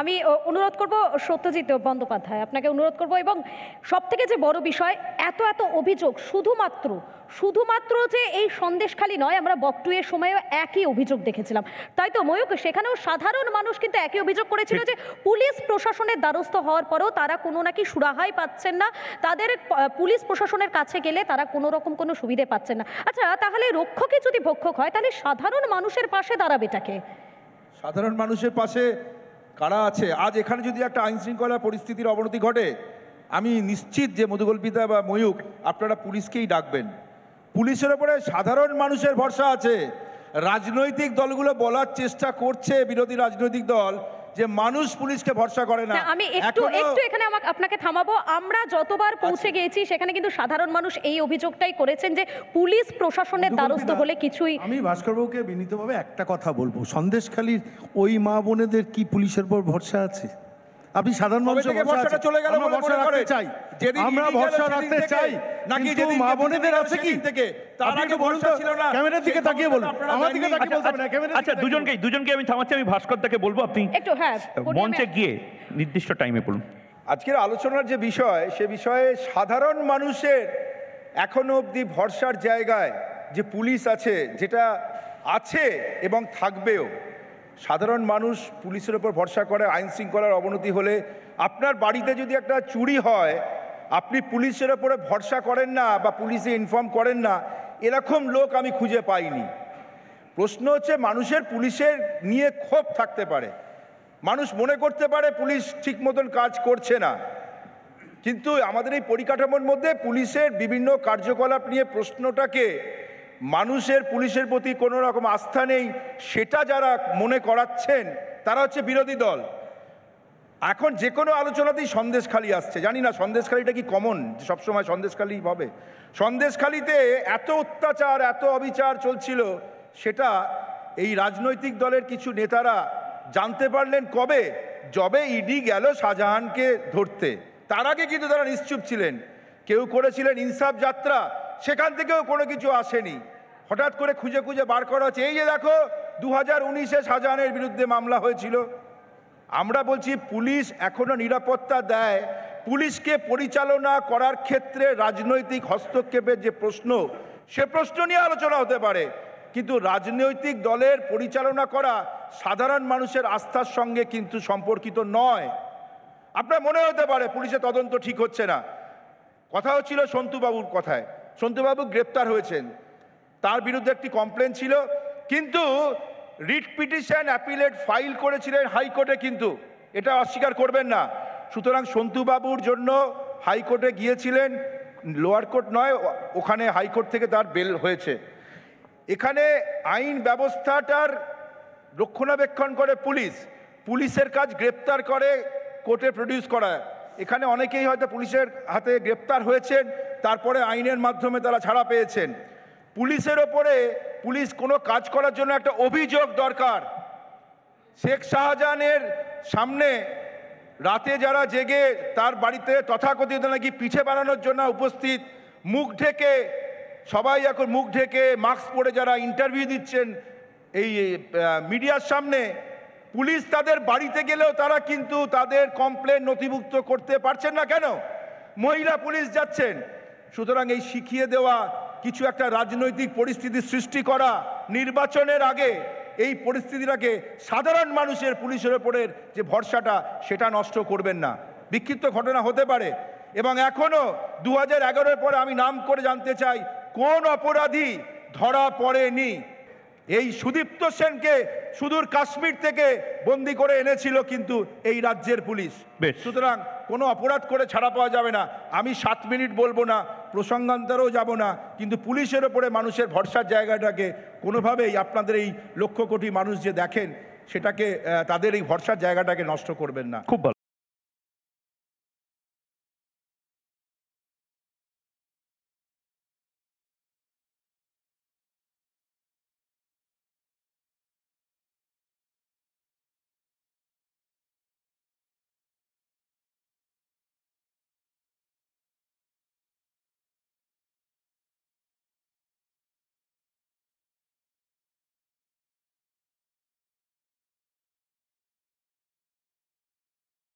আমি অনুরোধ করব সত্যজিৎ বন্দ্যোপাধ্যায় আপনাকে অনুরোধ করব এবং সবথেকে যে বড় বিষয় এত এত অভিযোগ শুধুমাত্র শুধুমাত্র যে এই খালি নয় আমরা বকটুয়ের সময়ও একই অভিযোগ দেখেছিলাম তাই তো ময়ূক সেখানেও সাধারণ মানুষ কিন্তু একই অভিযোগ করেছিল যে পুলিশ প্রশাসনের দ্বারস্থ হওয়ার পরেও তারা কোনো নাকি সুরাহাই পাচ্ছেন না তাদের পুলিশ প্রশাসনের কাছে গেলে তারা কোনো রকম কোনো সুবিধে পাচ্ছেন না আচ্ছা তাহলে রক্ষকে যদি ভক্ষক হয় তাহলে সাধারণ মানুষের পাশে দাঁড়াবে তাকে সাধারণ মানুষের পাশে কারা আছে আজ এখানে যদি একটা আইন শৃঙ্খলা পরিস্থিতির অবনতি ঘটে আমি নিশ্চিত যে মধুকল্পিতা বা ময়ূক আপনারা পুলিশকেই ডাকবেন পুলিশের ওপরে সাধারণ মানুষের ভরসা আছে রাজনৈতিক দলগুলো বলার চেষ্টা করছে বিরোধী রাজনৈতিক দল যে মানুষ পুলিশকে ভরসা করে না আমি একটু একটু এখানে আমাকে আপনাকে থামাবো আমরা যতবার পৌঁছে আচ্ছা। গিয়েছি সেখানে কিন্তু সাধারণ মানুষ এই অভিযোগটাই করেছেন যে পুলিশ প্রশাসনের দ্বারস্থ হলে কিছুই আমি ভাস্করবাবুকে বিনীতভাবে একটা কথা বলবো সন্দেশখালীর ওই মা বোনেদের কি পুলিশের উপর ভরসা আছে আপনি সাধারণ মানুষের ভরসাটা চলে গেল ভরসা রাখতে চাই আমরা ভরসা রাখতে চাই নাকি যে মা বোনেদের আছে কি থেকে আচ্ছা, দিকে তাকিয়ে বলুন আমার দিকে না আচ্ছা দুজনকেই দুজনকে আমি থামাচ্ছি আমি বলবো আপনি হ্যাঁ, মঞ্চে গিয়ে নির্দিষ্ট টাইমে আজকের আলোচনার যে বিষয় সে বিষয়ে সাধারণ মানুষের এখনো অবধি ভরসার জায়গায় যে পুলিশ আছে যেটা আছে এবং থাকবেও সাধারণ মানুষ পুলিশের ওপর ভরসা করে আইন শৃঙ্খলার অবনতি হলে আপনার বাড়িতে যদি একটা চুরি হয় আপনি পুলিশের ওপরে ভরসা করেন না বা পুলিশে ইনফর্ম করেন না এরকম লোক আমি খুঁজে পাইনি প্রশ্ন হচ্ছে মানুষের পুলিশের নিয়ে ক্ষোভ থাকতে পারে মানুষ মনে করতে পারে পুলিশ ঠিক মতন কাজ করছে না কিন্তু আমাদের এই পরিকাঠামোর মধ্যে পুলিশের বিভিন্ন কার্যকলাপ নিয়ে প্রশ্নটাকে মানুষের পুলিশের প্রতি কোনো রকম আস্থা নেই সেটা যারা মনে করাচ্ছেন তারা হচ্ছে বিরোধী দল এখন যে কোনো আলোচনাতেই সন্দেশখালি আসছে জানি না সন্দেশখালীটা কি কমন সবসময় সন্দেশখালী হবে সন্দেশখালিতে এত অত্যাচার এত অবিচার চলছিল সেটা এই রাজনৈতিক দলের কিছু নেতারা জানতে পারলেন কবে যবে ইডি গেল শাহজাহানকে ধরতে তার আগে কিন্তু তারা নিশ্চুপ ছিলেন কেউ করেছিলেন ইনসাফ যাত্রা সেখান থেকেও কোনো কিছু আসেনি হঠাৎ করে খুঁজে খুঁজে বার করা হচ্ছে এই যে দেখো দু হাজার উনিশে শাহজাহানের বিরুদ্ধে মামলা হয়েছিল আমরা বলছি পুলিশ এখনও নিরাপত্তা দেয় পুলিশকে পরিচালনা করার ক্ষেত্রে রাজনৈতিক হস্তক্ষেপের যে প্রশ্ন সে প্রশ্ন নিয়ে আলোচনা হতে পারে কিন্তু রাজনৈতিক দলের পরিচালনা করা সাধারণ মানুষের আস্থার সঙ্গে কিন্তু সম্পর্কিত নয় আপনার মনে হতে পারে পুলিশের তদন্ত ঠিক হচ্ছে না কথা হচ্ছিল সন্তুবাবুর কথায় সন্তুবাবু গ্রেপ্তার হয়েছেন তার বিরুদ্ধে একটি কমপ্লেন ছিল কিন্তু রিট পিটিশন অ্যাপিলেট ফাইল করেছিলেন হাইকোর্টে কিন্তু এটা অস্বীকার করবেন না সুতরাং সন্তুবাবুর জন্য হাইকোর্টে গিয়েছিলেন লোয়ার কোর্ট নয় ওখানে হাইকোর্ট থেকে তার বেল হয়েছে এখানে আইন ব্যবস্থাটার রক্ষণাবেক্ষণ করে পুলিশ পুলিশের কাজ গ্রেপ্তার করে কোর্টে প্রডিউস করা এখানে অনেকেই হয়তো পুলিশের হাতে গ্রেপ্তার হয়েছেন তারপরে আইনের মাধ্যমে তারা ছাড়া পেয়েছেন পুলিশের ওপরে পুলিশ কোনো কাজ করার জন্য একটা অভিযোগ দরকার শেখ শাহজাহানের সামনে রাতে যারা জেগে তার বাড়িতে তথাকথিত নাকি পিঠে বানানোর জন্য উপস্থিত মুখ ঢেকে সবাই এখন মুখ ঢেকে মাস্ক পরে যারা ইন্টারভিউ দিচ্ছেন এই মিডিয়ার সামনে পুলিশ তাদের বাড়িতে গেলেও তারা কিন্তু তাদের কমপ্লেন নথিভুক্ত করতে পারছেন না কেন মহিলা পুলিশ যাচ্ছেন সুতরাং এই শিখিয়ে দেওয়া কিছু একটা রাজনৈতিক পরিস্থিতি সৃষ্টি করা নির্বাচনের আগে এই পরিস্থিতিটাকে সাধারণ মানুষের পুলিশের ওপরের যে ভরসাটা সেটা নষ্ট করবেন না বিক্ষিপ্ত ঘটনা হতে পারে এবং এখনও দু হাজার পরে আমি নাম করে জানতে চাই কোন অপরাধী ধরা পড়েনি এই সুদীপ্ত সেনকে সুদূর কাশ্মীর থেকে বন্দি করে এনেছিল কিন্তু এই রাজ্যের পুলিশ সুতরাং কোনো অপরাধ করে ছাড়া পাওয়া যাবে না আমি সাত মিনিট বলবো না প্রসঙ্গান্তরেও যাব না কিন্তু পুলিশের ওপরে মানুষের ভরসার জায়গাটাকে কোনোভাবেই আপনাদের এই লক্ষ কোটি মানুষ যে দেখেন সেটাকে তাদের এই ভরসার জায়গাটাকে নষ্ট করবেন না খুব ভালো